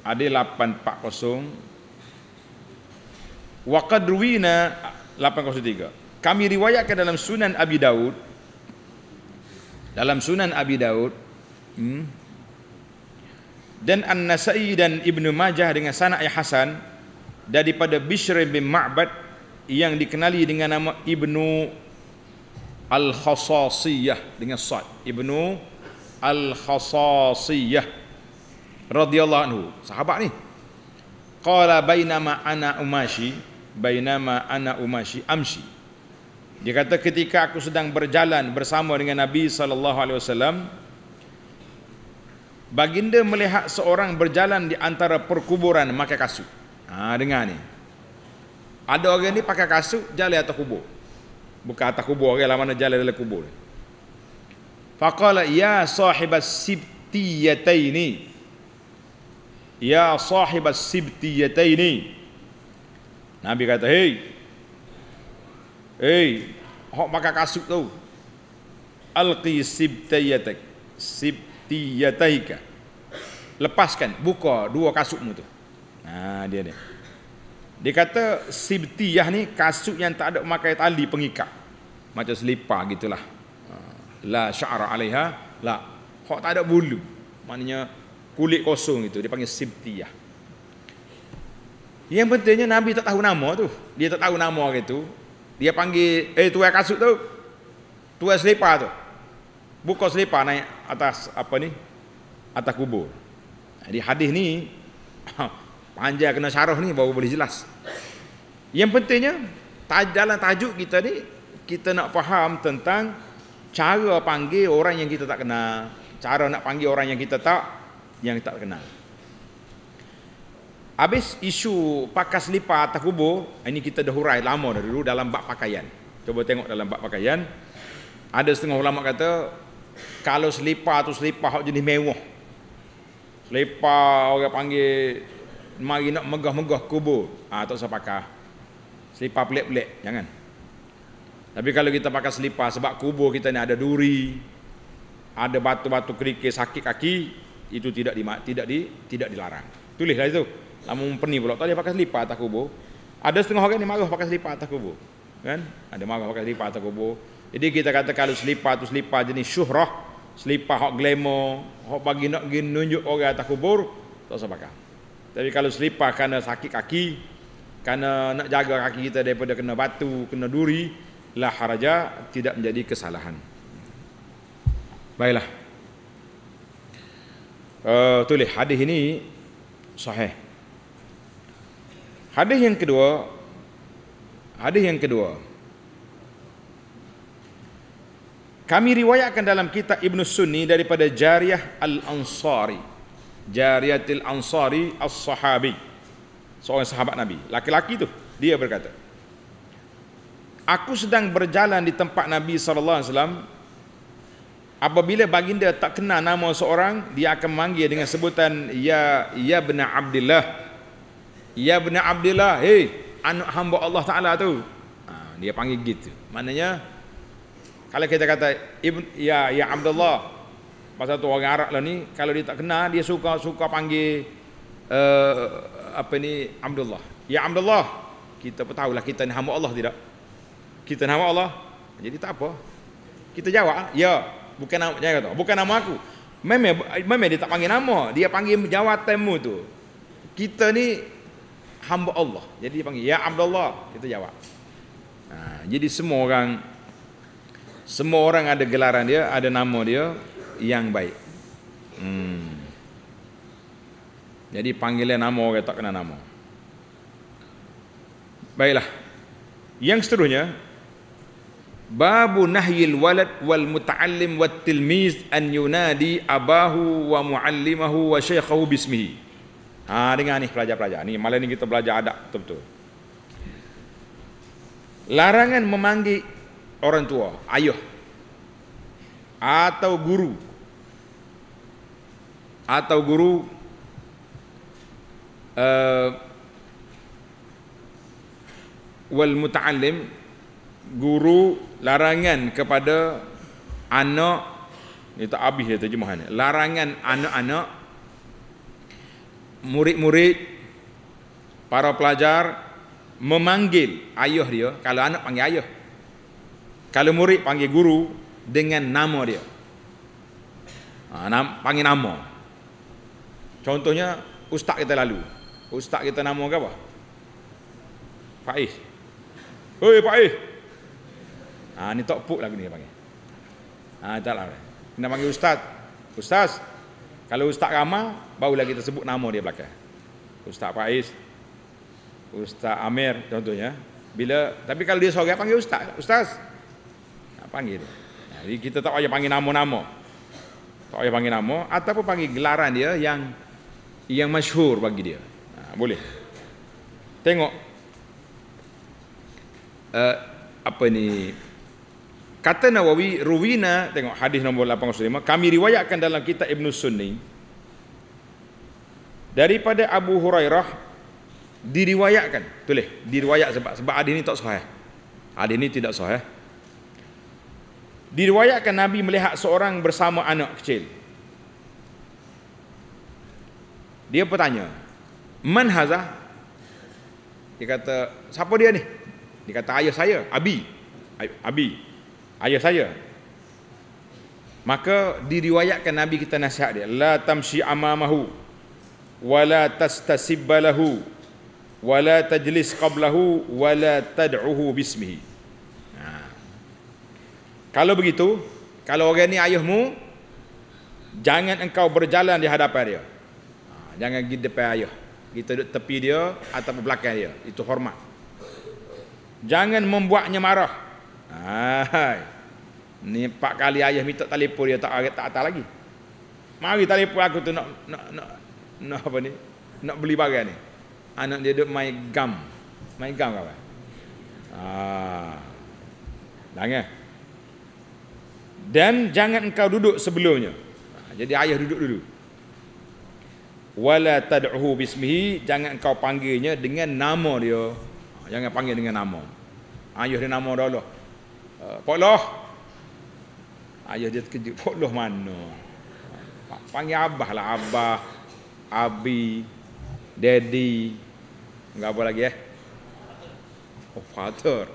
Hadis 840. Waqad ruwina 803. Kami riwayatkan dalam Sunan Abi Daud dalam Sunan Abi Daud hmm, dan An-Nasa'i dan Ibnu Majah dengan sanak yang hasan daripada Bishr bin Ma'bad yang dikenali dengan nama Ibnu Al-Khasasiyah dengan sad Ibnu Al-Khasasiyah radhiyallahu anhu sahabat ni qala bainama ana umashi bainama ana umashi amshi dia kata ketika aku sedang berjalan bersama dengan Nabi sallallahu alaihi wasallam baginda melihat seorang berjalan di antara perkuburan maka kasut ha dengar ni ada orang ni pakai kasut jalan atas kubur bukan atas kubur orang lah mana jalan dalam kubur faqala ya sahibas sibtiyataini ya sahibas sibtiyataini Nabi kata, hei, hei, hok pakai kasut tu. Alqi sibtiyatak, sibtiyatahika. Lepaskan, buka dua kasutmu tu. Nah dia ni. Dia kata sibtiyah ni kasut yang tak ada memakai tali pengikat. Macam selipar gitulah. Ah, la sya'ra 'alaiha, la. Hok tak ada bulu. Maknanya kulit kosong itu dia panggil sibtiyah. Yang pentingnya Nabi tak tahu nama tu. Dia tak tahu nama orang itu. Dia panggil eh tuan kasut tu. Tuan selipar tu. Buka selipar naik atas apa ni? Atas kubur. Jadi hadis ni *coughs* panjang kena syarah ni baru boleh jelas. Yang pentingnya taj dalam tajuk kita ni kita nak faham tentang cara panggil orang yang kita tak kenal, cara nak panggil orang yang kita tak yang tak kenal. Habis isu pakas lipat atas kubur, ini kita dah hurai lama dah dulu dalam bak pakaian. Coba tengok dalam bak pakaian. Ada setengah ulama kata kalau selipar tu selipar hak jenis mewah. Selipar orang panggil mari nak megah-megah kubur. Ah ha, tak usah pakai. Selipar pelik-pelik jangan. Tapi kalau kita pakai selipar sebab kubur kita ni ada duri, ada batu-batu kerikil sakit kaki, itu tidak di, tidak di, tidak dilarang. Tulislah itu. Lama perni pula. Tak dia pakai selipar atas kubur. Ada setengah orang ni marah pakai selipar atas kubur. Kan? Ada marah pakai selipar atas kubur. Jadi kita kata kalau selipar tu selipar jenis syuhrah, selipar hok glamour, hok bagi nak gin nunjuk orang atas kubur, tak usah pakai. Tapi kalau selipar kerana sakit kaki, kerana nak jaga kaki kita daripada kena batu, kena duri, la haraja tidak menjadi kesalahan. Baiklah. Uh, tulis hadis ini sahih. Hadis yang kedua Hadis yang kedua Kami riwayatkan dalam kitab Ibn Sunni daripada Jariyah Al-Ansari Jariyatil Ansari Al sahabi Seorang sahabat Nabi, laki-laki tu Dia berkata Aku sedang berjalan di tempat Nabi SAW Apabila baginda tak kenal nama seorang Dia akan manggil dengan sebutan Ya, ya Ibn Abdillah Ya bin Abdullah, hei anak hamba Allah Taala tu. Ha, dia panggil gitu. Maknanya kalau kita kata Ibn, ya ya Abdullah pasal tu orang Arab lah ni kalau dia tak kenal dia suka suka panggil uh, apa ni Abdullah. Ya Abdullah, kita pun tahulah kita ni hamba Allah tidak. Kita ni hamba Allah. Jadi tak apa. Kita jawab, ah, ya, bukan nama jangan kata, bukan nama aku. Memang memang dia tak panggil nama, dia panggil jawatanmu tu. Kita ni hamba Allah. Jadi dia panggil ya Abdullah. Kita jawab. Ha, jadi semua orang semua orang ada gelaran dia, ada nama dia yang baik. Hmm. Jadi panggilan nama orang tak kena nama. Baiklah. Yang seterusnya Babu nahyil walad wal muta'allim wat tilmiz an yunadi abahu wa muallimahu wa syaikhahu bismihi. Ha dengar ni pelajar-pelajar. Ni malam ni kita belajar adab betul-betul. Larangan memanggil orang tua, ayah atau guru atau guru uh, wal muta'allim guru larangan kepada anak ni tak habis dia terjemahan larangan anak-anak murid-murid para pelajar memanggil ayah dia kalau anak panggil ayah kalau murid panggil guru dengan nama dia ha, panggil nama contohnya ustaz kita lalu ustaz kita nama ke apa Faiz Hei Faiz Ha ni tok puk lagi ni panggil Ha tak lah Kena panggil ustaz Ustaz kalau Ustaz Rama, barulah kita sebut nama dia belakang. Ustaz Faiz, Ustaz Amir contohnya. Ya. Bila tapi kalau dia sore panggil ustaz, ustaz. Tak panggil dia. Jadi kita tak payah panggil nama-nama. Tak payah panggil nama ataupun panggil gelaran dia yang yang masyhur bagi dia. Ha, boleh. Tengok uh, apa ni Kata Nawawi, Ruwina, tengok hadis nombor 85, kami riwayatkan dalam kitab Ibn Sunni, daripada Abu Hurairah, diriwayatkan, tulis, diriwayat sebab, sebab hadis ini tak sahih. Hadis ini tidak sahih. Diriwayatkan Nabi melihat seorang bersama anak kecil. Dia bertanya, Man haza? Dia kata, siapa dia ni? Dia kata, ayah saya, Abi. Abi ayah saya maka diriwayatkan nabi kita nasihat dia la tamshi amamahu wala tastasibbalahu wala tajlis qablahu wala tad'uhu bismihi ha. kalau begitu kalau orang ni ayahmu jangan engkau berjalan di hadapan dia ha. jangan pergi depan ayah kita duduk tepi dia atau belakang dia itu hormat jangan membuatnya marah Hai. Ni empat kali ayah minta telefon dia tak tak, tak, tak lagi. Mari telefon aku tu nak nak nak, nak apa ni? Nak beli barang ni. Anak dia duk main gam. Main gam kau. Ah. Dange. Dan jangan engkau duduk sebelumnya. Ah, jadi ayah duduk dulu. Wala tad'uhu bismihi, jangan engkau panggilnya dengan nama dia. Ah, jangan panggil dengan nama. Ayah dia nama dah lah. Eh, Poloh. Ayah dia terkejut, Poloh mana? Ha, panggil Abah lah, Abah, Abi, Daddy. Enggak apa lagi eh? Oh, Father.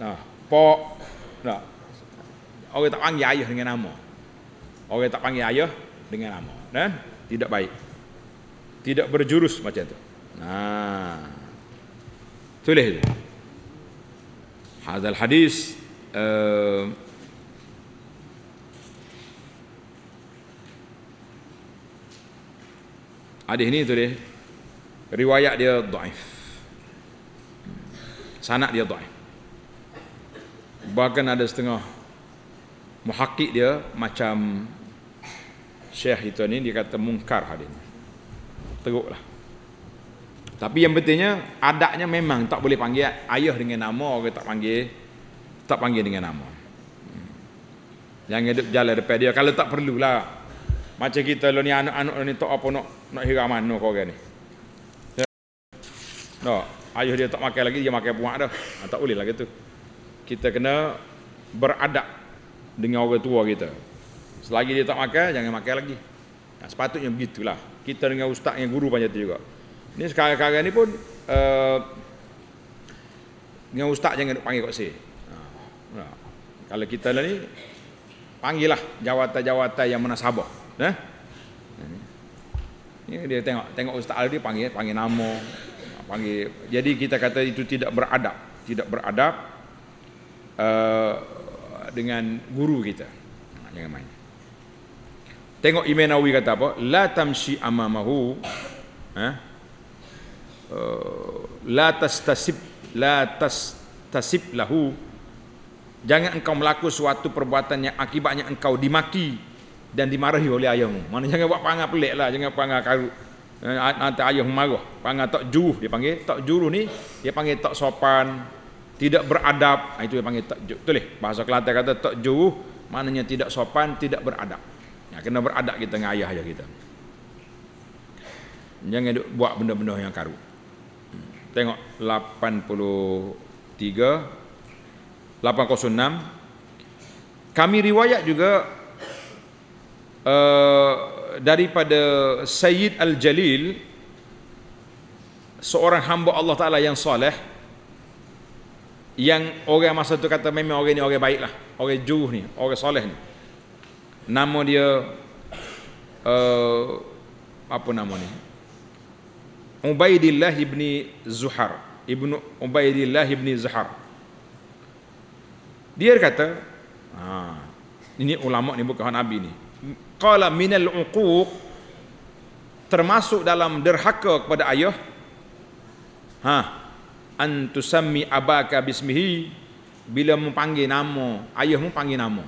Nah, Pok. Nah. Orang tak panggil ayah dengan nama. Orang tak panggil ayah dengan nama. Nah, tidak baik. Tidak berjurus macam tu. Nah. Tulis dia. هذا الحديث Hadis ni tu dia Riwayat dia do'if sanak dia do'if Bahkan ada setengah Muhakik dia macam Syekh itu ni dia kata mungkar hadis ni Teruk lah tapi yang pentingnya adatnya memang tak boleh panggil ayah dengan nama ke tak panggil tak panggil dengan nama. Yang hmm. hidup jalan depan dia kalau tak perlulah. Macam kita lo ni anak-anak ni tak apa nak nak hira mana kau orang ni. No, ya. ayah dia tak makan lagi dia makan buah dah. Ha, tak boleh lah gitu. Kita kena beradab dengan orang tua kita. Selagi dia tak makan jangan makan lagi. Nah, ha, sepatutnya begitulah. Kita dengan ustaz dengan guru banyak juga. Ini sekarang-karang ni pun uh, dengan ustaz jangan panggil kot si. Ha. ha. Kalau kita lah ni lah jawatan-jawatan yang mana munasabah, eh? Ini dia tengok tengok ustaz Aldi panggil panggil nama, panggil. Jadi kita kata itu tidak beradab, tidak beradab uh, dengan guru kita. Ha, jangan main. Tengok Imam Nawawi kata apa? La tamshi amamahu. Eh? la tastasib la tastasib lahu jangan engkau melakukan suatu perbuatan yang akibatnya engkau dimaki dan dimarahi oleh ayahmu mana jangan buat pangah pelik lah jangan pangah karut eh, nanti ayah marah pangah tak juruh dia panggil tak juruh ni dia panggil tak sopan tidak beradab ha, itu dia panggil tak juruh betul eh? bahasa Kelantan kata tak juruh maknanya tidak sopan tidak beradab ya, kena beradab kita dengan ayah aja kita jangan buat benda-benda yang karut tengok 83 806 kami riwayat juga uh, daripada Sayyid Al-Jalil seorang hamba Allah Ta'ala yang soleh yang orang masa tu kata memang orang ni orang baik lah orang juh ni, orang soleh ni nama dia uh, apa nama ni Ubaidillah ibn Zuhar Ibn Ubaidillah ibn Zuhar Dia kata ha, Ini ulama ni bukan Nabi ni Qala minal uquq Termasuk dalam derhaka kepada ayah Ha antusami abaka bismihi Bila mempanggil nama Ayah mempanggil nama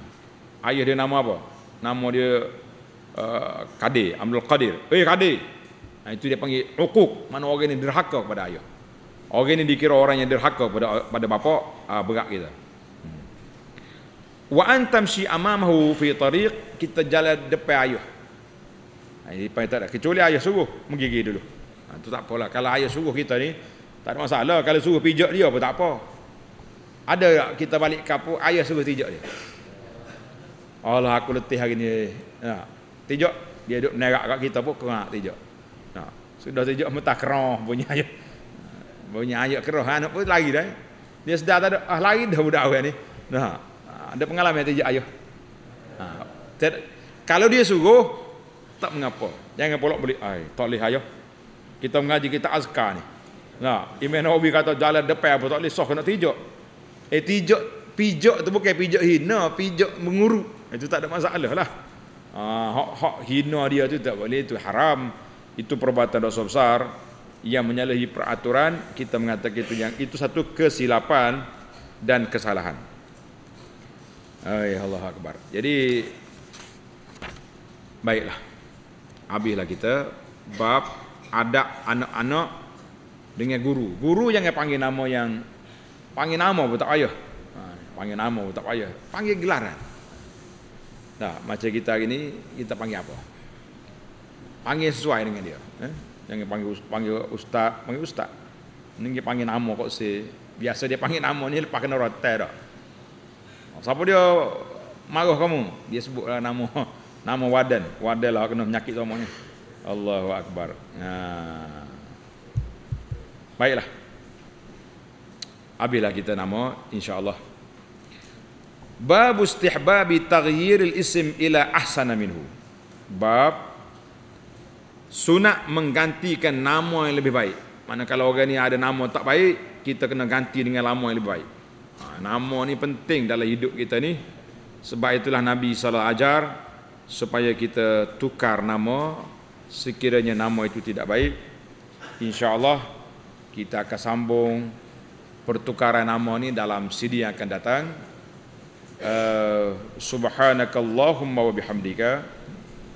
Ayah dia nama apa? Nama dia uh, Kadir Abdul Qadir Eh Kadir Ha, itu dia panggil hukuk. Mana orang ni derhaka kepada ayah. Orang ni dikira orang yang derhaka kepada pada bapa uh, ha, berat kita. Hmm. Wa antam tamshi amamahu fi tariq kita jalan depan ayah. Ha, ini ha, tak ada. Kecuali ayah suruh menggigi dulu. Ha, itu tak apalah. Kalau ayah suruh kita ni, tak ada masalah. Kalau suruh pijak dia pun tak apa. Ada tak kita balik kapur, ayah suruh pijak dia. Allah aku letih hari ni. Ha, tijak. Dia duduk menerak kat kita pun kena pijak. Sudah sejak mentah kerah punya ayat. Punya ayat kerah anak ha, pun lari dah. Eh. Dia sedar tak ada ah lari dah budak awal ni. Nah, ada pengalaman tu ayah. Nah, kalau dia suruh tak mengapa. Jangan polok beli ai, tak leh ayah. Kita mengaji kita azkar ni. Nah, Imam hobi kata jalan depan apa tak leh sah kena tijak. Eh tijak pijak tu bukan pijak hina, pijak menguruk. Itu tak ada masalah lah. Ah, hak-hak hina dia tu tak boleh, itu haram itu perbuatan dosa besar yang menyalahi peraturan kita mengatakan itu yang itu satu kesilapan dan kesalahan. Ay Allah akbar. Jadi baiklah. Habislah kita bab adab anak-anak dengan guru. Guru yang panggil nama yang panggil nama pun tak payah. Ha, panggil nama pun tak payah. Panggil gelaran. Nah, macam kita hari ni kita panggil apa? panggil sesuai dengan dia eh? jangan panggil panggil ustaz panggil ustaz ni panggil nama kok si biasa dia panggil nama ni lepas kena rotan dah siapa dia marah kamu dia sebutlah nama *laughs* nama wadan wadan lah kena menyakit sama ni Allahu akbar ha. baiklah Habislah kita nama insyaallah bab istihbab taghyir al-ism ila ahsana minhu bab sunat menggantikan nama yang lebih baik. Mana kalau orang ni ada nama tak baik, kita kena ganti dengan nama yang lebih baik. Ha, nama ni penting dalam hidup kita ni. Sebab itulah Nabi SAW ajar supaya kita tukar nama sekiranya nama itu tidak baik. insya Allah kita akan sambung pertukaran nama ni dalam CD yang akan datang. Uh, subhanakallahumma wa bihamdika.